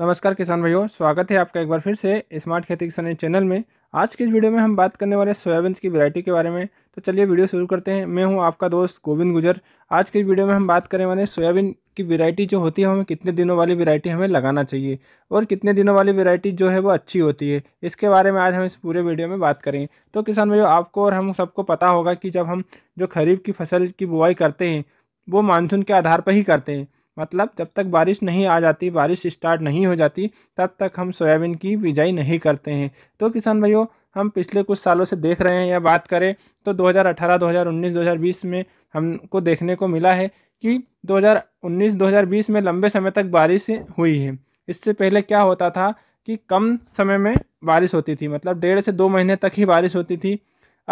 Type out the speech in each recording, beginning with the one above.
नमस्कार किसान भाइयों स्वागत है आपका एक बार फिर से स्मार्ट खेती किसान चैनल में आज के इस वीडियो में हम बात करने वाले सोयाबीन की वैरायटी के बारे में तो चलिए वीडियो शुरू करते हैं मैं हूं आपका दोस्त गोविंद गुजर आज के इस वीडियो में हम बात करने वाले सोयाबीन की वैरायटी जो होती है हमें कितने दिनों वाली वैरायटी हमें लगाना चाहिए और कितने दिनों वाली वैरायटी जो है वो अच्छी होती है इसके बारे में आज हम इस पूरे वीडियो में बात करेंगे तो किसान भाइयों आपको और हम सबको पता होगा कि जब हम जो खरीफ की फसल की बुआई करते हैं वो मानसून के आधार पर ही करते हैं मतलब जब तक बारिश नहीं आ जाती बारिश स्टार्ट नहीं हो जाती तब तक हम सोयाबीन की बिजाई नहीं करते हैं तो किसान भाइयों हम पिछले कुछ सालों से देख रहे हैं या बात करें तो 2018, 2019, 2020 में हमको देखने को मिला है कि 2019, 2020 में लंबे समय तक बारिश हुई है इससे पहले क्या होता था कि कम समय में बारिश होती थी मतलब डेढ़ से दो महीने तक ही बारिश होती थी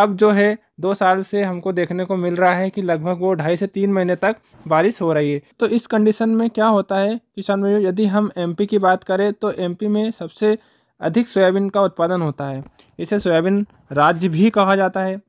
अब जो है दो साल से हमको देखने को मिल रहा है कि लगभग वो ढाई से तीन महीने तक बारिश हो रही है तो इस कंडीशन में क्या होता है किसान भाइयों यदि हम एमपी की बात करें तो एमपी में सबसे अधिक सोयाबीन का उत्पादन होता है इसे सोयाबीन राज्य भी कहा जाता है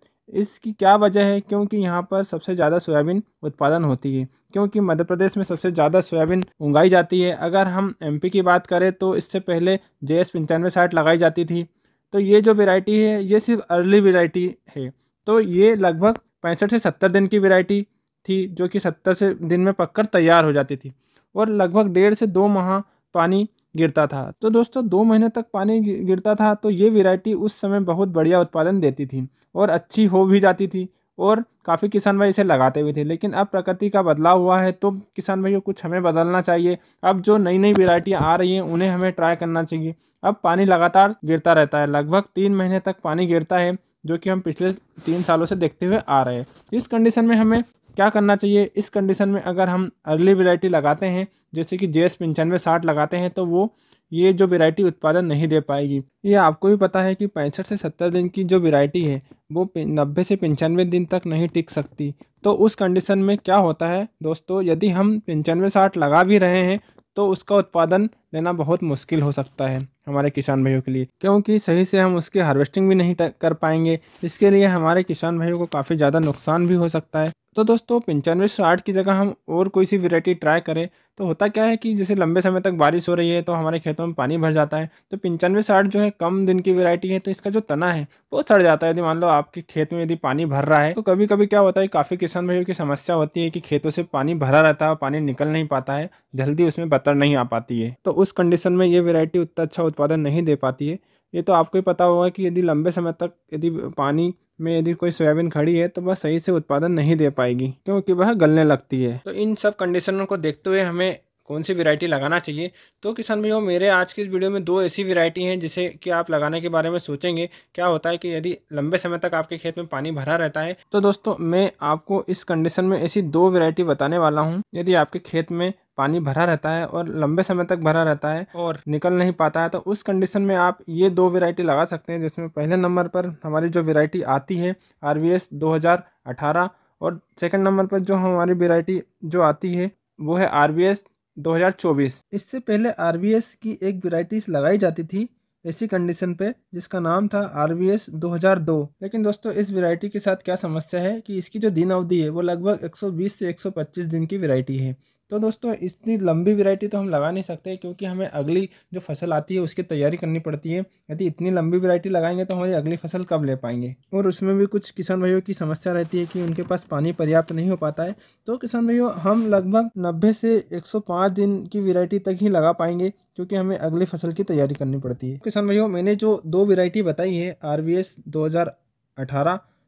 इसकी क्या वजह है क्योंकि यहाँ पर सबसे ज़्यादा सोयाबीन उत्पादन होती है क्योंकि मध्य प्रदेश में सबसे ज़्यादा सोयाबीन उगाई जाती है अगर हम एमपी की बात करें तो इससे पहले जे एस पंचानवे साठ लगाई जाती थी तो ये जो वेराइटी है ये सिर्फ अर्ली वेराइटी है तो ये लगभग पैंसठ से सत्तर दिन की वेराइटी थी जो कि सत्तर से दिन में पककर तैयार हो जाती थी और लगभग डेढ़ से दो माह पानी गिरता था तो दोस्तों दो महीने तक पानी गिरता था तो ये वेराइटी उस समय बहुत बढ़िया उत्पादन देती थी और अच्छी हो भी जाती थी और काफ़ी किसान भाई इसे लगाते हुए थे लेकिन अब प्रकृति का बदलाव हुआ है तो किसान को कुछ हमें बदलना चाहिए अब जो नई नई वेराइटियाँ आ रही हैं उन्हें हमें ट्राई करना चाहिए अब पानी लगातार गिरता रहता है लगभग तीन महीने तक पानी गिरता है जो कि हम पिछले तीन सालों से देखते हुए आ रहे हैं इस कंडीशन में हमें क्या करना चाहिए इस कंडीशन में अगर हम अर्ली वेराइटी लगाते हैं जैसे कि जे एस पंचानवे साठ लगाते हैं तो वो ये जो वेरायटी उत्पादन नहीं दे पाएगी ये आपको भी पता है कि पैंसठ से सत्तर दिन की जो वेरायटी है वो नब्बे से पंचानवे दिन तक नहीं टिक सकती तो उस कंडीशन में क्या होता है दोस्तों यदि हम पंचानवे साठ लगा भी रहे हैं तो उसका उत्पादन लेना बहुत मुश्किल हो सकता है हमारे किसान भाइयों के लिए क्योंकि सही से हम उसकी हार्वेस्टिंग भी नहीं कर पाएंगे इसके लिए हमारे किसान भाइयों को काफ़ी ज़्यादा नुकसान भी हो सकता है तो दोस्तों पंचानवे साठ की जगह हम और कोई सी वेरायटी ट्राई करें तो होता क्या है कि जैसे लंबे समय तक बारिश हो रही है तो हमारे खेतों में पानी भर जाता है तो पंचानवे साठ जो है कम दिन की वेरायटी है तो इसका जो तना है वो सड़ जाता है यदि मान लो आपके खेत में यदि पानी भर रहा है तो कभी कभी क्या होता है काफ़ी किसान भाइयों की समस्या होती है कि खेतों से पानी भरा रहता है पानी निकल नहीं पाता है जल्दी उसमें बतर नहीं आ पाती है तो उस कंडीशन में ये वेराइटी उतना अच्छा उत्पादन नहीं दे पाती है ये तो आपको ही पता होगा कि यदि लंबे समय तक यदि पानी में यदि कोई सोयाबीन खड़ी है तो वह सही से उत्पादन नहीं दे पाएगी क्योंकि वह गलने लगती है तो इन सब कंडीशनों को देखते हुए हमें कौन सी वैरायटी लगाना चाहिए तो किसान भाइयों मेरे आज की इस वीडियो में दो ऐसी वैरायटी हैं जिसे कि आप लगाने के बारे में सोचेंगे क्या होता है कि यदि लंबे समय तक आपके खेत में पानी भरा रहता है तो दोस्तों मैं आपको इस कंडीशन में ऐसी दो वैरायटी बताने वाला हूँ यदि आपके खेत में पानी भरा रहता है और लंबे समय तक भरा रहता है और निकल नहीं पाता है तो उस कंडीशन में आप ये दो वेरायटी लगा सकते हैं जिसमें पहले नंबर पर हमारी जो वेरायटी आती है आर वी एस दो हज़ार अठारह और सेकेंड नंबर पर जो हमारी वेरायटी जो आती है वो है आर एस 2024 इससे पहले आर की एक वेराइटीज लगाई जाती थी ऐसी कंडीशन पे जिसका नाम था आर 2002 लेकिन दोस्तों इस वेराइटी के साथ क्या समस्या है कि इसकी जो दिन अवधि है वो लगभग 120 से 125 दिन की वेराइटी है तो दोस्तों इतनी लंबी वैरायटी तो हम लगा नहीं सकते क्योंकि हमें अगली जो फसल आती है उसकी तैयारी करनी पड़ती है यदि इतनी लंबी वैरायटी लगाएंगे तो हमारी अगली फसल कब ले पाएंगे और उसमें भी कुछ किसान भाइयों की समस्या रहती है कि उनके पास पानी पर्याप्त नहीं हो पाता है तो किसान भाइयों हम लगभग नब्बे से एक दिन की वेरायटी तक ही लगा पाएंगे क्योंकि हमें अगली फसल की तैयारी करनी पड़ती है किसान भाइयों मैंने जो दो वेरायटी बताई है आर वी एस 2018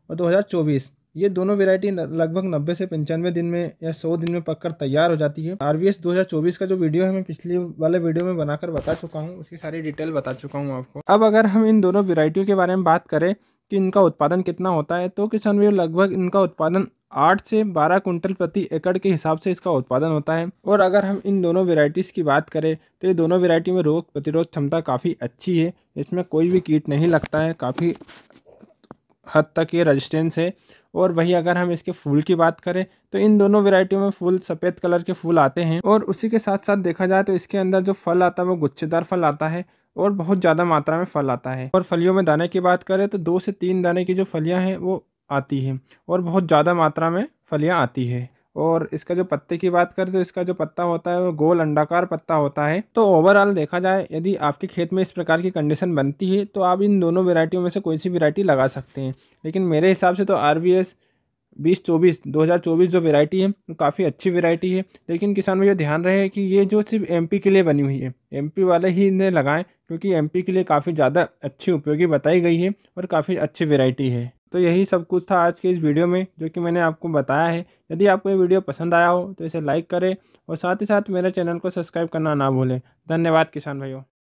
और 2024 ये दोनों वेरायटी लगभग नब्बे से पंचानवे दिन में या सौ दिन में पककर तैयार हो जाती है आर वी एस का जो वीडियो है मैं पिछले वाले वीडियो में बनाकर बता चुका हूँ उसकी सारी डिटेल बता चुका हूँ आपको अब अगर हम इन दोनों वेरायटियों के बारे में बात करें कि इनका उत्पादन कितना होता है तो किसान भी लगभग इनका उत्पादन आठ से बारह कुंटल प्रति एकड़ के हिसाब से इसका उत्पादन होता है और अगर हम इन दोनों वेराइटीज़ की बात करें तो ये दोनों वेराइटी में रोग प्रतिरोध क्षमता काफ़ी अच्छी है इसमें कोई भी कीट नहीं लगता है काफ़ी हद तक ये रजिस्टेंस है और वही अगर हम इसके फूल की बात करें तो इन दोनों वेराइटियों में फूल सफ़ेद कलर के फूल आते हैं और उसी के साथ साथ देखा जाए तो इसके अंदर जो फल आता है वो गुच्छेदार फल आता है और बहुत ज़्यादा मात्रा में फल आता है और फलियों में दाने की बात करें तो दो से तीन दाने की जो फलियाँ हैं वो आती हैं और बहुत ज़्यादा मात्रा में फलियाँ आती हैं और इसका जो पत्ते की बात करें तो इसका जो पत्ता होता है वो गोल अंडाकार पत्ता होता है तो ओवरऑल देखा जाए यदि आपके खेत में इस प्रकार की कंडीशन बनती है तो आप इन दोनों वेराइटियों में से कोई सी वेरायटी लगा सकते हैं लेकिन मेरे हिसाब से तो आर वी एस बीस चौबीस दो हज़ार चौबीस जो वेरायटी है वो काफ़ी अच्छी वेरायटी है लेकिन किसान में ये ध्यान रहे कि ये जो सिर्फ एमपी के लिए बनी हुई है एमपी वाले ही इन्हें लगाएं क्योंकि एमपी के लिए काफ़ी ज़्यादा अच्छी उपयोगी बताई गई है और काफ़ी अच्छी वेरायटी है तो यही सब कुछ था आज के इस वीडियो में जो कि मैंने आपको बताया है यदि आपको ये वीडियो पसंद आया हो तो इसे लाइक करें और साथ ही साथ मेरे चैनल को सब्सक्राइब करना ना भूलें धन्यवाद किसान भाइयों